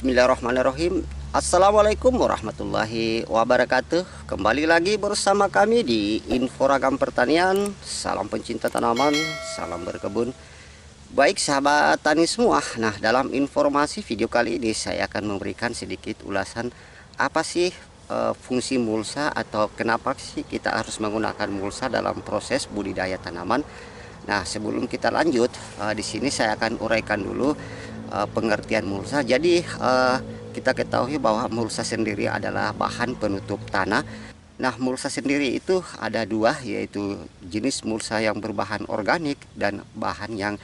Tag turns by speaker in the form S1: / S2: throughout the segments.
S1: Bismillahirrahmanirrahim Assalamualaikum warahmatullahi wabarakatuh Kembali lagi bersama kami di Info Ragam Pertanian Salam pencinta tanaman, salam berkebun Baik sahabat tani semua Nah dalam informasi video kali ini saya akan memberikan sedikit ulasan Apa sih e, fungsi mulsa atau kenapa sih kita harus menggunakan mulsa dalam proses budidaya tanaman Nah sebelum kita lanjut e, di sini saya akan uraikan dulu uh, pengertian mulsa. Jadi uh, kita ketahui bahwa mulsa sendiri adalah bahan penutup tanah. Nah, mulsa sendiri itu ada dua, yaitu jenis mulsa yang berbahan organik dan bahan yang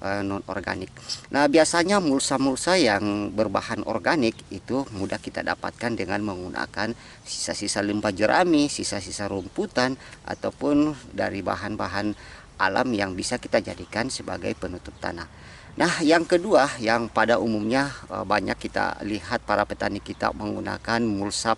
S1: uh, non-organik. Nah, biasanya mulsa-mulsa yang berbahan organik itu mudah kita dapatkan dengan menggunakan sisa-sisa limbah jerami, sisa-sisa rumputan, ataupun dari bahan-bahan alam yang bisa kita jadikan sebagai penutup tanah. Nah, yang kedua yang pada umumnya eh, banyak kita lihat para petani kita menggunakan mulsap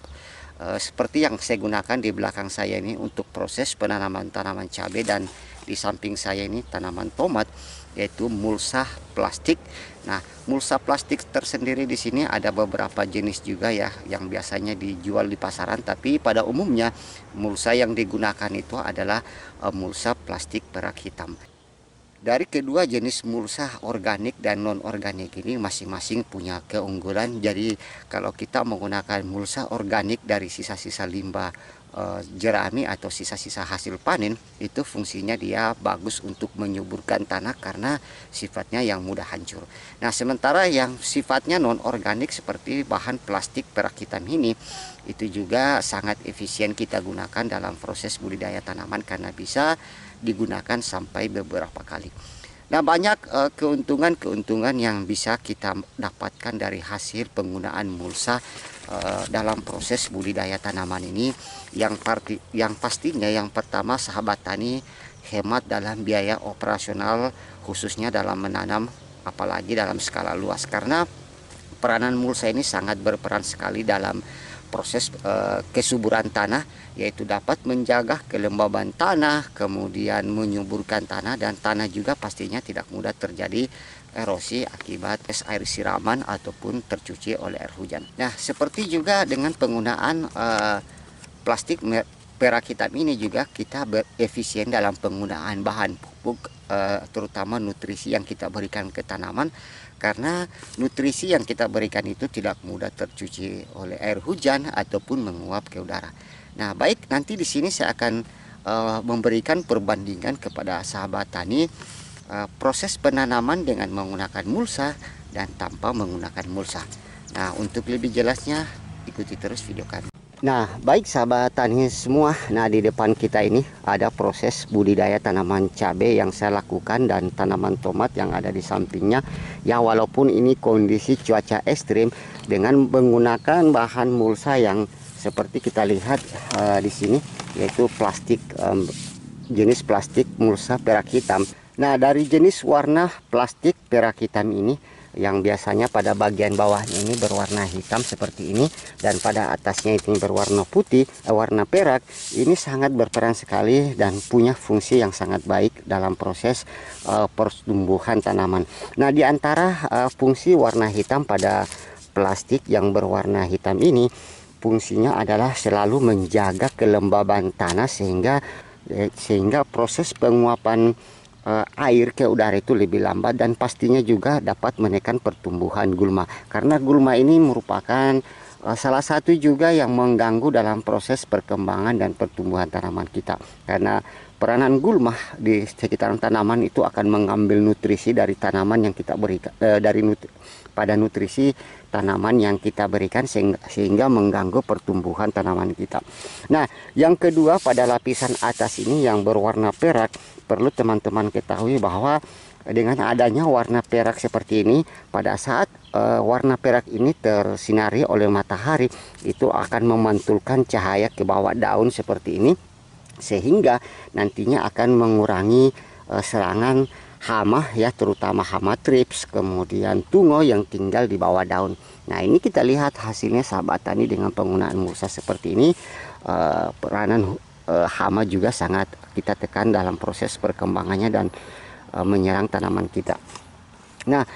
S1: eh, seperti yang saya gunakan di belakang saya ini untuk proses penanaman tanaman cabai dan di samping saya ini tanaman tomat yaitu mulsa plastik. Nah, mulsa plastik tersendiri di sini ada beberapa jenis juga ya yang biasanya dijual di pasaran tapi pada umumnya mulsa yang digunakan itu adalah eh, mulsa plastik berak hitam. Dari kedua jenis mulsa organik dan non-organik ini masing-masing punya keunggulan. Jadi kalau kita menggunakan mulsa organik dari sisa-sisa limbah e, jerami atau sisa-sisa hasil panen, itu fungsinya dia bagus untuk menyuburkan tanah karena sifatnya yang mudah hancur. Nah, sementara yang sifatnya non-organik seperti bahan plastik perak hitam ini, itu juga sangat efisien kita gunakan dalam proses budidaya tanaman karena bisa digunakan sampai beberapa kali. Nah banyak eh, keuntungan-keuntungan yang bisa kita dapatkan dari hasil penggunaan mulsa eh, dalam proses budidaya tanaman ini yang parti, yang pastinya yang pertama sahabat tani hemat dalam biaya operasional khususnya dalam menanam apalagi dalam skala luas karena peranan mulsa ini sangat berperan sekali dalam proses e, kesuburan tanah yaitu dapat menjaga kelembaban tanah kemudian menyuburkan tanah dan tanah juga pastinya tidak mudah terjadi erosi akibat es air siraman ataupun tercuci oleh air hujan. Nah, seperti juga dengan penggunaan e, plastik perak hitam ini juga kita berefisien dalam penggunaan bahan pupuk Eh, terutama nutrisi yang kita berikan ke tanaman karena nutrisi yang kita berikan itu tidak mudah tercuci oleh air hujan ataupun menguap ke udara. Nah, baik nanti di sini saya akan uh, memberikan perbandingan kepada sahabat tani uh, proses penanaman dengan menggunakan mulsa dan tanpa menggunakan mulsa. Nah, untuk lebih jelasnya ikuti terus video kami. Nah, baik sahabat tani semua. Nah, di depan kita ini ada proses budidaya tanaman cabai yang saya lakukan dan tanaman tomat yang ada di sampingnya. ya walaupun ini kondisi cuaca ekstrim dengan menggunakan bahan mulsa yang seperti kita lihat uh, di sini yaitu plastik um, jenis plastik mulsa perak hitam. Nah, dari jenis warna plastik perak hitam ini yang biasanya pada bagian bawahnya ini berwarna hitam seperti ini dan pada atasnya itu berwarna putih eh, warna perak ini sangat berperan sekali dan punya fungsi yang sangat baik dalam proses eh, pertumbuhan tanaman nah diantara eh, fungsi warna hitam pada plastik yang berwarna hitam ini fungsinya adalah selalu menjaga kelembaban tanah sehingga eh, sehingga proses penguapan uh, air ke udara itu lebih lambat dan pastinya juga dapat menekan pertumbuhan gulma karena gulma ini merupakan Eh, salah satu juga yang mengganggu dalam proses perkembangan dan pertumbuhan tanaman kita karena peranan gulma di sekitaran tanaman itu akan mengambil nutrisi dari tanaman yang kita berikan eh, dari nutri, pada nutrisi tanaman yang kita berikan sehingga, sehingga mengganggu pertumbuhan tanaman kita. Nah, yang kedua pada lapisan atas ini yang berwarna perak perlu teman-teman ketahui bahwa dengan adanya warna perak seperti ini pada saat e, warna perak ini tersinari oleh matahari itu akan memantulkan cahaya ke bawah daun seperti ini sehingga nantinya akan mengurangi e, serangan hama ya terutama hama trips kemudian tungo yang tinggal di bawah daun nah ini kita lihat hasilnya sahabat tani dengan penggunaan mursa seperti ini e, peranan e, hama juga sangat kita tekan dalam proses perkembangannya dan Uh, menyerang tanaman kita. Nah,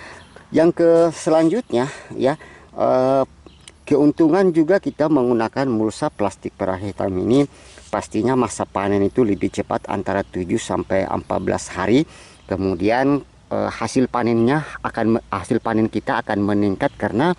S1: yang ke selanjutnya ya uh, keuntungan juga kita menggunakan mulsa plastik perah hitam ini pastinya masa panen itu lebih cepat antara 7 sampai 14 hari. Kemudian uh, hasil panennya akan hasil panen kita akan meningkat karena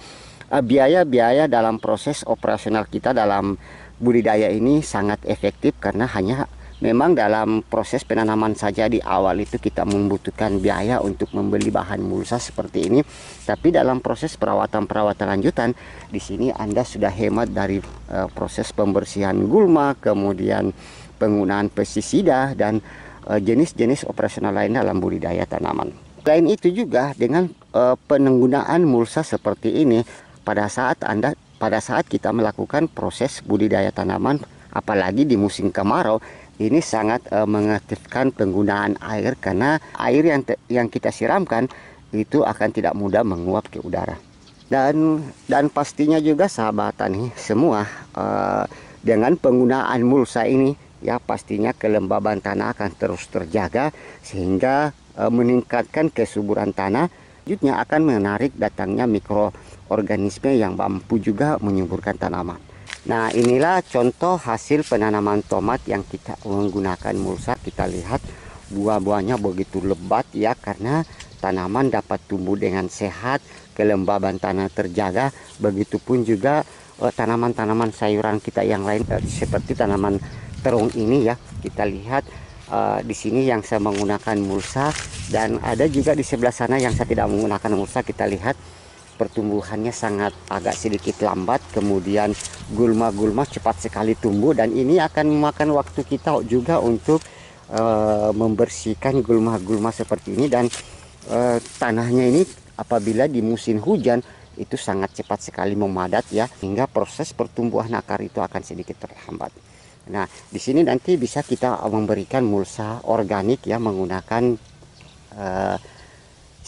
S1: biaya -biaya dalam proses operasional kita dalam budidaya ini sangat efektif karena hanya memang dalam proses penanaman saja di awal itu kita membutuhkan biaya untuk membeli bahan mulsa seperti ini tapi dalam proses perawatan-perawatan lanjutan di sini Anda sudah hemat dari e, proses pembersihan gulma kemudian penggunaan pestisida dan eh, jenis-jenis operasional lain dalam budidaya tanaman selain itu juga dengan e, eh, penggunaan mulsa seperti ini pada saat Anda pada saat kita melakukan proses budidaya tanaman apalagi di musim kemarau ini sangat uh, mengaktifkan penggunaan air karena air yang yang kita siramkan itu akan tidak mudah menguap ke udara dan dan pastinya juga sahabat tani semua uh, dengan penggunaan mulsa ini ya pastinya kelembaban tanah akan terus terjaga sehingga uh, meningkatkan kesuburan tanah selanjutnya akan menarik datangnya mikroorganisme yang mampu juga menyuburkan tanaman Nah inilah contoh hasil penanaman tomat yang kita menggunakan mulsa kita lihat buah-buahnya begitu lebat ya karena tanaman dapat tumbuh dengan sehat kelembaban tanah terjaga begitupun juga eh, tanaman-tanaman sayuran kita yang lain eh, seperti tanaman terung ini ya kita lihat eh, di sini yang saya menggunakan mulsa dan ada juga di sebelah sana yang saya tidak menggunakan mulsa kita lihat pertumbuhannya sangat agak sedikit lambat kemudian gulma-gulma cepat sekali tumbuh dan ini akan memakan waktu kita juga untuk uh, membersihkan gulma-gulma seperti ini dan uh, tanahnya ini apabila di musim hujan itu sangat cepat sekali memadat ya hingga proses pertumbuhan akar itu akan sedikit terhambat. Nah, di sini nanti bisa kita memberikan mulsa organik ya menggunakan uh,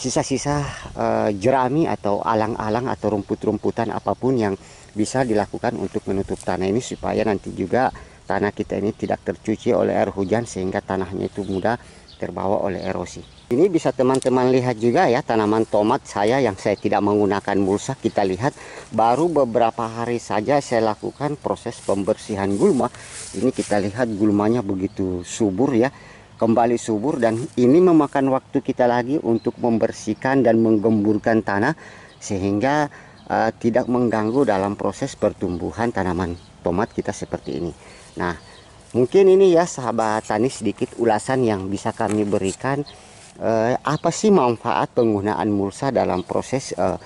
S1: sisa-sisa uh, jerami atau alang-alang atau rumput-rumputan apapun yang bisa dilakukan untuk menutup tanah ini supaya nanti juga tanah kita ini tidak tercuci oleh air hujan sehingga tanahnya itu mudah terbawa oleh erosi. Ini bisa teman-teman lihat juga ya tanaman tomat saya yang saya tidak menggunakan mulsa kita lihat baru beberapa hari saja saya lakukan proses pembersihan gulma. Ini kita lihat gulmanya begitu subur ya kembali subur dan ini memakan waktu kita lagi untuk membersihkan dan menggemburkan tanah sehingga uh, tidak mengganggu dalam proses pertumbuhan tanaman tomat kita seperti ini. Nah, mungkin ini ya sahabat tani sedikit ulasan yang bisa kami berikan uh, apa sih manfaat penggunaan mulsa dalam proses uh,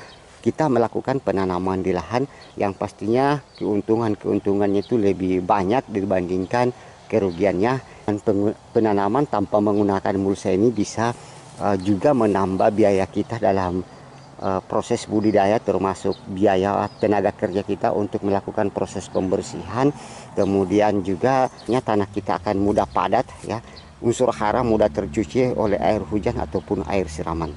S1: kita melakukan penanaman di lahan yang pastinya keuntungan-keuntungannya itu lebih banyak dibandingkan kerugiannya dan penanaman tanpa menggunakan mulsa ini bisa uh, juga menambah biaya kita dalam uh, proses budidaya termasuk biaya tenaga kerja kita untuk melakukan proses pembersihan kemudian juga ya, tanah kita akan mudah padat ya unsur hara mudah tercuci oleh air hujan ataupun air siraman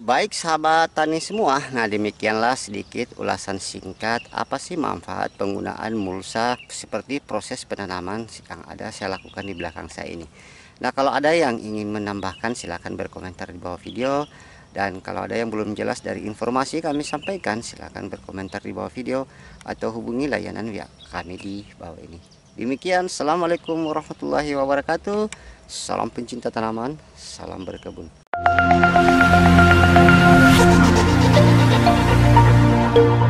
S1: Baik sahabat tani semua, nah demikianlah sedikit ulasan singkat apa sih manfaat penggunaan mulsa seperti proses penanaman yang ada saya lakukan di belakang saya ini. Nah kalau ada yang ingin menambahkan silahkan berkomentar di bawah video dan kalau ada yang belum jelas dari informasi kami sampaikan silahkan berkomentar di bawah video atau hubungi layanan via kami di bawah ini. Demikian, Assalamualaikum warahmatullahi wabarakatuh. Salam pencinta tanaman, salam berkebun. Thank you.